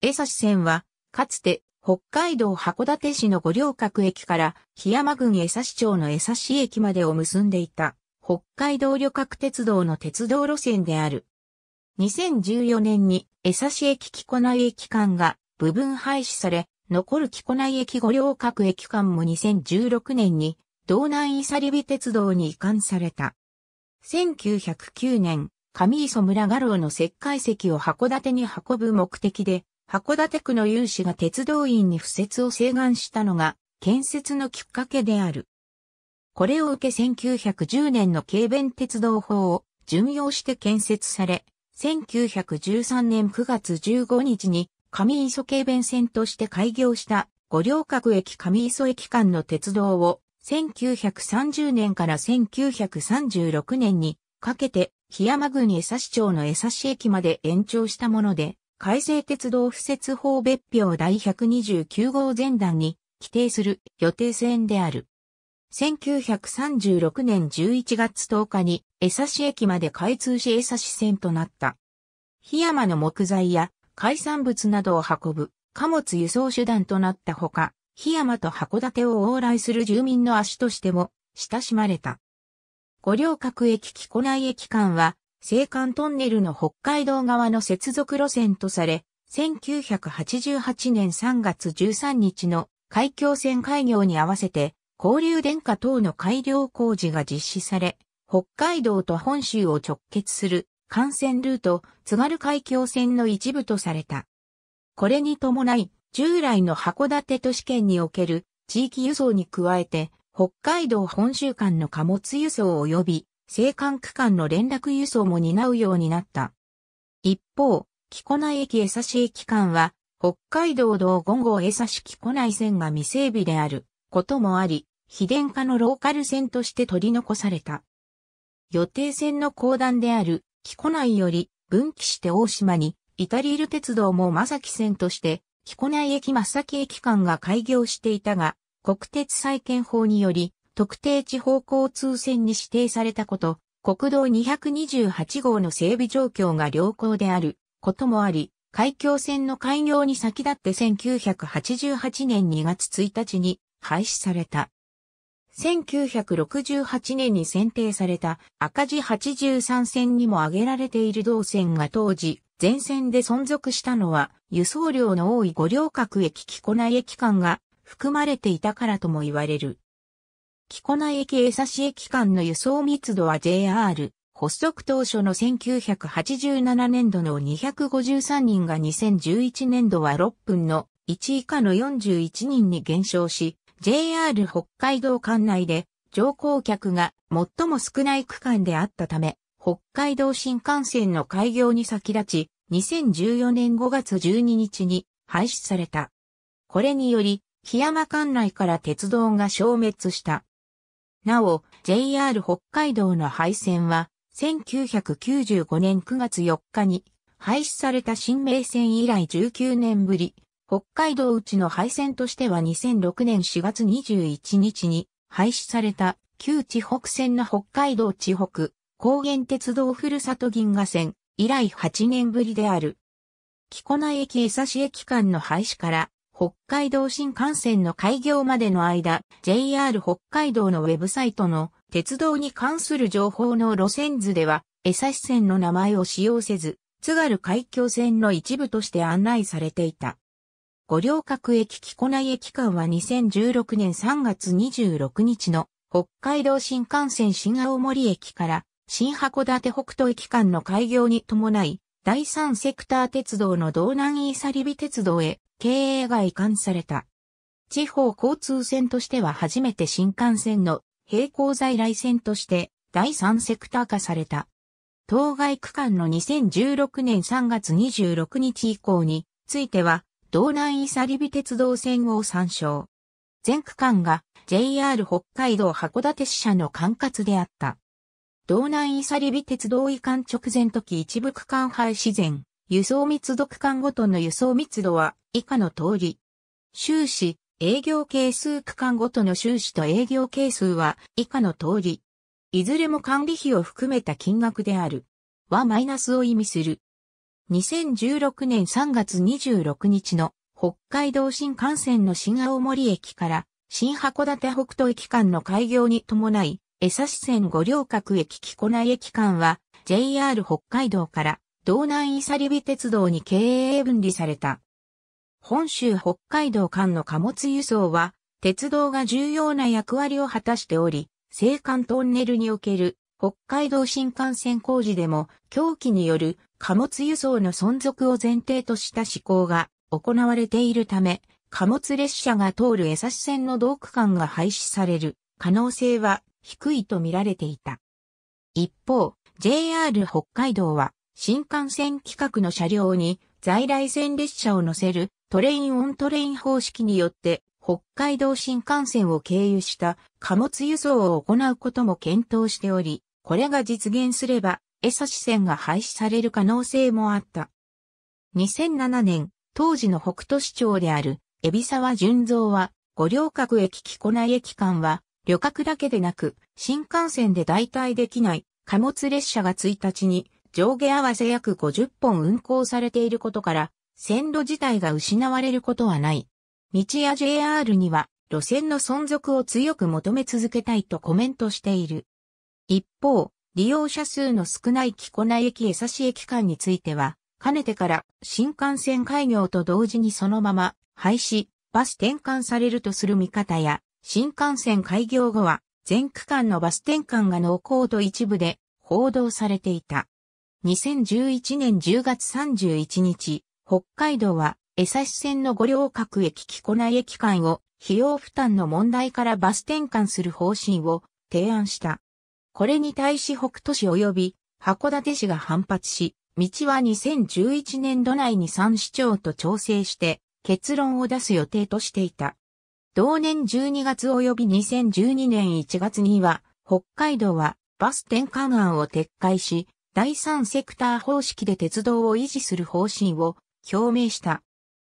江差線は、かつて北海道函館市の五稜郭駅から檜山郡江差町の江差駅までを結んでいた北海道旅客鉄道の鉄道路線である。2014年に江差駅木古内駅間が部分廃止され、残る木古内駅五稜郭駅間も2016年に道南伊佐里美鉄道に移管された。1909年、上磯村画廊の石灰石を函館に運ぶ目的で函館区の有志が鉄道院に付設を請願したのが、建設のきっかけである。これを受け1910年の軽便鉄道法を順用して建設され、1913年9月15日に上磯軽便線として開業した五稜郭駅上磯駅間の鉄道を1930年から1936年にかけて檜山郡江差町の江差駅まで延長したもので、改正鉄道不設法別表第129号前段に規定する予定線である。1936年11月10日に江差駅まで開通し江差線となった。檜山の木材や海産物などを運ぶ貨物輸送手段となったほか、檜山と函館を往来する住民の足としても親しまれた。五稜郭駅木古内駅間は青函トンネルの北海道側の接続路線とされ、1988年3月13日の海峡線開業に合わせて、交流電化等の改良工事が実施され、北海道と本州を直結する幹線ルート津軽海峡線の一部とされた。これに伴い、従来の函館都市圏における地域輸送に加えて、北海道本州間の貨物輸送及び青函区間の連絡輸送も担うようになった。一方、木古内駅江差駅間は、北海道道5号江差木古内線が未整備であることもあり、非電化のローカル線として取り残された。予定線の後段である木古内より分岐して大島に、イタリール鉄道も正木線として、木古内駅正木駅間が開業していたが、国鉄再建法により、特定地方交通線に指定されたこと、国道228号の整備状況が良好であることもあり、海峡線の開業に先立って1988年2月1日に廃止された。1968年に選定された赤字83線にも挙げられている同線が当時、全線で存続したのは輸送量の多い五稜郭駅木古内駅間が含まれていたからとも言われる。木古内駅江差駅間の輸送密度は JR 発足当初の1987年度の253人が2011年度は6分の1以下の41人に減少し、JR 北海道管内で乗降客が最も少ない区間であったため、北海道新幹線の開業に先立ち、2014年5月12日に廃止された。これにより、檜山管内から鉄道が消滅した。なお、JR 北海道の廃線は、1995年9月4日に廃止された新名線以来19年ぶり、北海道内の廃線としては2006年4月21日に廃止された旧地北線の北海道地北高原鉄道ふるさと銀河線以来8年ぶりである。木古内駅江差駅間の廃止から北海道新幹線の開業までの間、JR 北海道のウェブサイトの鉄道に関する情報の路線図では、江差線の名前を使用せず、津軽海峡線の一部として案内されていた。五稜郭駅木古内駅間は2016年3月26日の北海道新幹線新青森駅から新函館北斗駅間の開業に伴い、第三セクター鉄道の道南イーサリビ鉄道へ経営が移管された。地方交通線としては初めて新幹線の並行在来線として第三セクター化された。当該区間の2016年3月26日以降については道南イサリビ鉄道線を参照。全区間が JR 北海道函館支社の管轄であった。道南イサリビ鉄道移管直前時一部区間廃止前、輸送密度区間ごとの輸送密度は以下の通り。収支、営業係数区間ごとの収支と営業係数は以下の通り。いずれも管理費を含めた金額である。はマイナスを意味する。2016年3月26日の北海道新幹線の新青森駅から新函館北斗駅間の開業に伴い、江差線五稜郭駅木古内駅間は JR 北海道から道南伊佐リビ鉄道に経営分離された。本州北海道間の貨物輸送は、鉄道が重要な役割を果たしており、青函トンネルにおける北海道新幹線工事でも、狂気による貨物輸送の存続を前提とした施行が行われているため、貨物列車が通る江差線の道区間が廃止される可能性は低いと見られていた。一方、JR 北海道は新幹線規格の車両に在来線列車を乗せるトレインオントレイン方式によって北海道新幹線を経由した貨物輸送を行うことも検討しており、これが実現すれば江差線が廃止される可能性もあった。2007年、当時の北都市長である、海老沢純三は、五稜郭駅木古内駅間は、旅客だけでなく、新幹線で代替できない貨物列車が1日に上下合わせ約50本運行されていることから、線路自体が失われることはない。道や JR には路線の存続を強く求め続けたいとコメントしている。一方、利用者数の少ない木古内駅江差駅間については、かねてから新幹線開業と同時にそのまま廃止、バス転換されるとする見方や、新幹線開業後は全区間のバス転換が濃厚と一部で報道されていた。2011年10月31日、北海道は江差線の五稜郭駅木古内駅間を費用負担の問題からバス転換する方針を提案した。これに対し北斗市及び函館市が反発し、道は2011年度内に3市長と調整して結論を出す予定としていた。同年12月及び2012年1月には、北海道はバス転換案を撤回し、第三セクター方式で鉄道を維持する方針を表明した。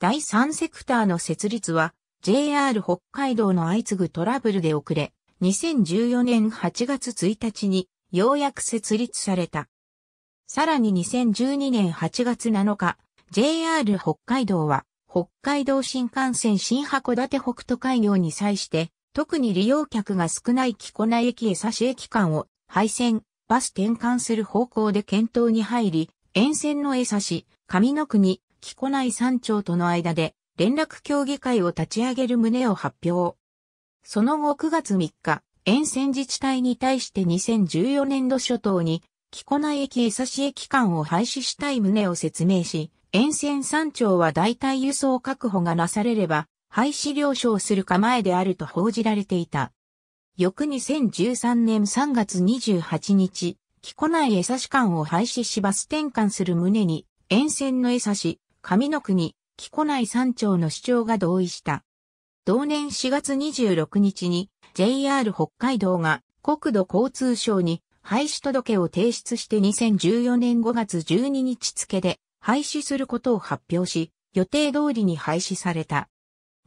第三セクターの設立は JR 北海道の相次ぐトラブルで遅れ、2014年8月1日にようやく設立された。さらに2012年8月7日、JR 北海道は北海道新幹線新函館北斗海業に際して、特に利用客が少ない木古内駅江差駅間を廃線、バス転換する方向で検討に入り、沿線の江差し、上の国、木古内山頂との間で連絡協議会を立ち上げる旨を発表。その後9月3日、沿線自治体に対して2014年度初頭に、木古内駅江差し駅間を廃止したい旨を説明し、沿線山頂は代替輸送確保がなされれば、廃止了承する構えであると報じられていた。翌2013年3月28日、木古内江差し館を廃止しバス転換する旨に、沿線の江差し、上の国、木古内山町の市長が同意した。同年4月26日に JR 北海道が国土交通省に廃止届を提出して2014年5月12日付で廃止することを発表し、予定通りに廃止された。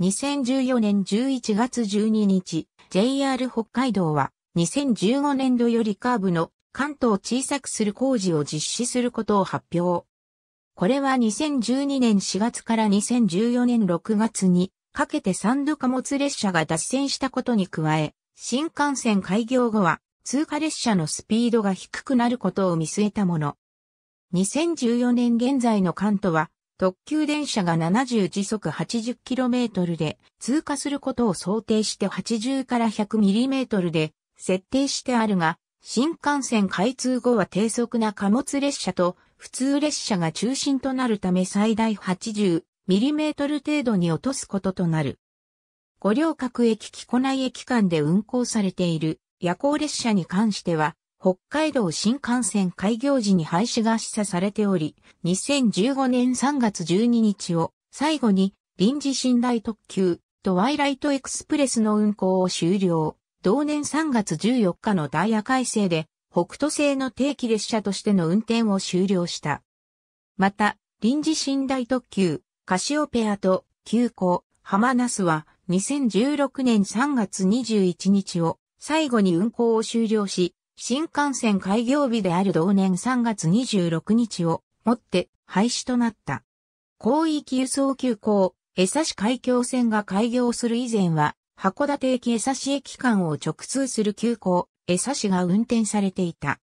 2014年11月12日、JR 北海道は2015年度よりカーブの関東を小さくする工事を実施することを発表。これは2012年4月から2014年6月にかけて3度貨物列車が脱線したことに加え、新幹線開業後は通過列車のスピードが低くなることを見据えたもの。2014年現在の関東は特急電車が70時速 80km で通過することを想定して80から 100mm で設定してあるが、新幹線開通後は低速な貨物列車と普通列車が中心となるため最大 80mm 程度に落とすこととなる。五稜郭駅木古内駅間で運行されている夜行列車に関しては北海道新幹線開業時に廃止が示唆されており、2015年3月12日を最後に臨時寝台特急とワイライトエクスプレスの運行を終了。同年3月14日のダイヤ改正で北斗製の定期列車としての運転を終了した。また、臨時寝台特急カシオペアと急行ハマナスは2016年3月21日を最後に運行を終了し、新幹線開業日である同年3月26日をもって廃止となった。広域輸送急行、江差海峡線が開業する以前は、函館駅江差駅間を直通する急行、江差が運転されていた。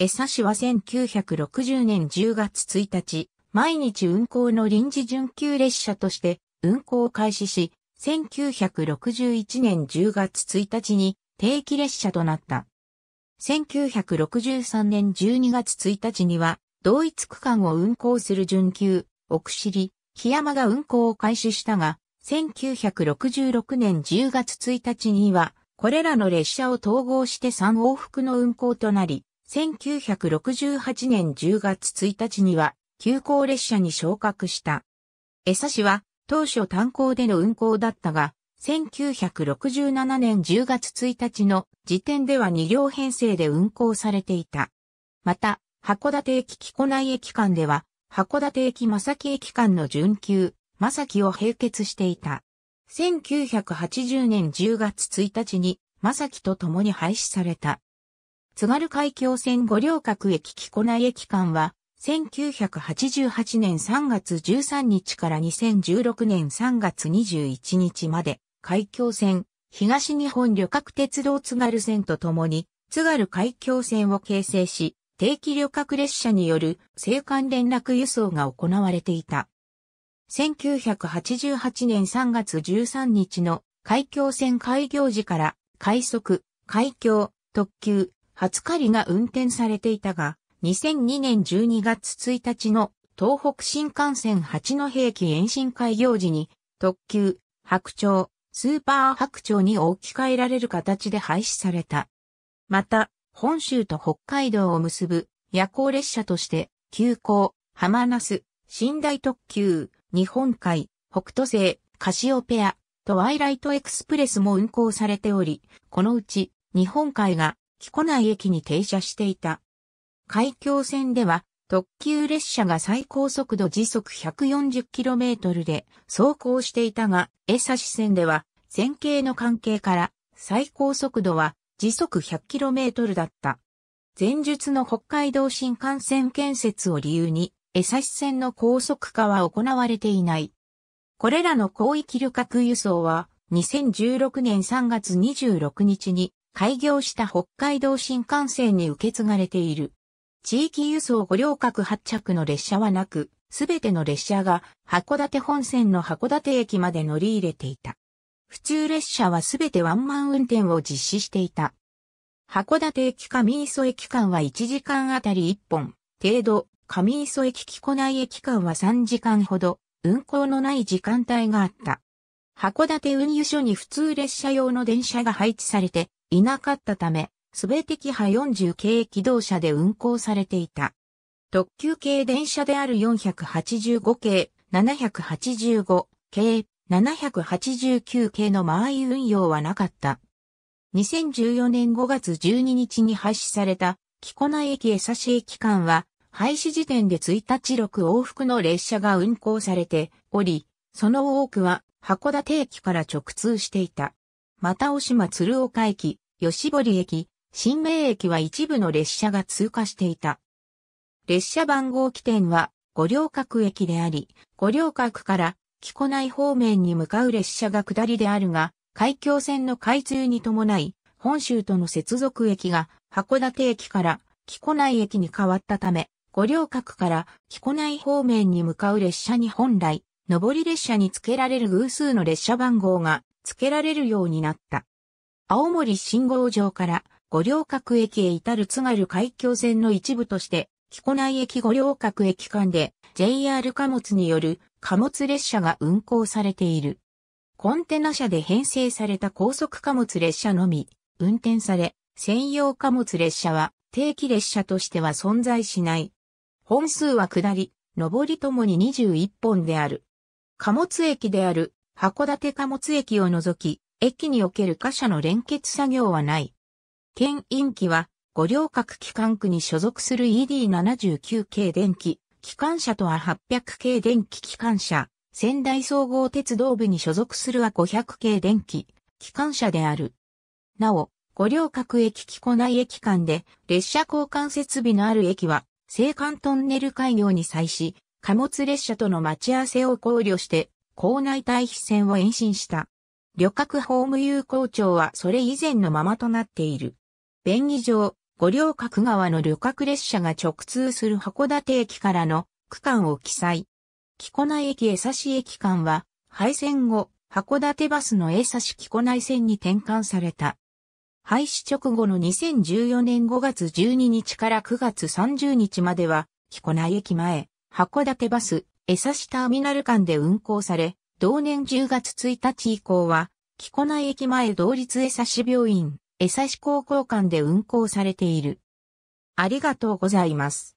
江差は1960年10月1日、毎日運行の臨時準急列車として運行を開始し、1961年10月1日に定期列車となった。1963年12月1日には、同一区間を運行する準急、奥尻、木山が運行を開始したが、1966年10月1日には、これらの列車を統合して3往復の運行となり、1968年10月1日には、急行列車に昇格した。江差は、当初炭鉱での運行だったが、1967年10月1日の時点では2両編成で運行されていた。また、函館駅木古内駅間では、函館駅正木駅間の準急、正木を併結していた。1980年10月1日に、正木と共に廃止された。津軽海峡線五稜郭駅木古内駅間は、1988年3月13日から2016年3月21日まで、海峡線、東日本旅客鉄道津軽線とともに、津軽海峡線を形成し、定期旅客列車による青函連絡輸送が行われていた。1988年3月13日の海峡線開業時から快速、海峡、特急、初狩りが運転されていたが、2002年12月1日の東北新幹線八戸駅延伸開業時に特急、白鳥、スーパー白鳥に置き換えられる形で廃止された。また、本州と北海道を結ぶ夜行列車として、急行、浜那須、寝台特急、日本海、北斗星、カシオペア、トワイライトエクスプレスも運行されており、このうち日本海が木古内駅に停車していた。海峡線では特急列車が最高速度時速 140km で走行していたが、江差線では、線形の関係から、最高速度は時速 100km だった。前述の北海道新幹線建設を理由に、江差線の高速化は行われていない。これらの広域旅客輸送は、2016年3月26日に開業した北海道新幹線に受け継がれている。地域輸送五両郭発着の列車はなく、すべての列車が函館本線の函館駅まで乗り入れていた。普通列車はすべてワンマン運転を実施していた。函館駅上磯駅間は1時間あたり1本程度、上磯駅木古内駅間は3時間ほど、運行のない時間帯があった。函館運輸所に普通列車用の電車が配置されていなかったため、すべてキハ40系機動車で運行されていた。特急系電車である485系、785系、789系の間合い運用はなかった。2014年5月12日に廃止された、木古内駅江差駅間は、廃止時点で1日6往復の列車が運行されており、その多くは函館駅から直通していた。また、尾島鶴岡駅、吉堀駅、新名駅は一部の列車が通過していた。列車番号起点は五稜郭駅であり、五稜郭から木古内方面に向かう列車が下りであるが、海峡線の開通に伴い、本州との接続駅が函館駅から木古内駅に変わったため、五稜郭から木古内方面に向かう列車に本来、上り列車に付けられる偶数の列車番号が付けられるようになった。青森信号場から五稜郭駅へ至る津軽海峡線の一部として、木古内駅五稜郭駅間で JR 貨物による貨物列車が運行されている。コンテナ車で編成された高速貨物列車のみ運転され、専用貨物列車は定期列車としては存在しない。本数は下り、上りともに21本である。貨物駅である函館貨物駅を除き、駅における貨車の連結作業はない。県陰機は、五稜郭機関区に所属する ED79 系電気、機関車とは800系電気機関車、仙台総合鉄道部に所属するは500系電気、機関車である。なお、五稜郭駅機庫内駅間で列車交換設備のある駅は、青函トンネル開業に際し、貨物列車との待ち合わせを考慮して、校内退避線を延伸した。旅客ホーム有効庁はそれ以前のままとなっている。便宜上、五稜郭川の旅客列車が直通する函館駅からの区間を記載。木古内駅江差駅間は、廃線後、函館バスの江差木古内線に転換された。廃止直後の2014年5月12日から9月30日までは、木古内駅前、函館バス、江差ターミナル間で運行され、同年10月1日以降は、木古内駅前同立江差病院、江差高交換で運行されている。ありがとうございます。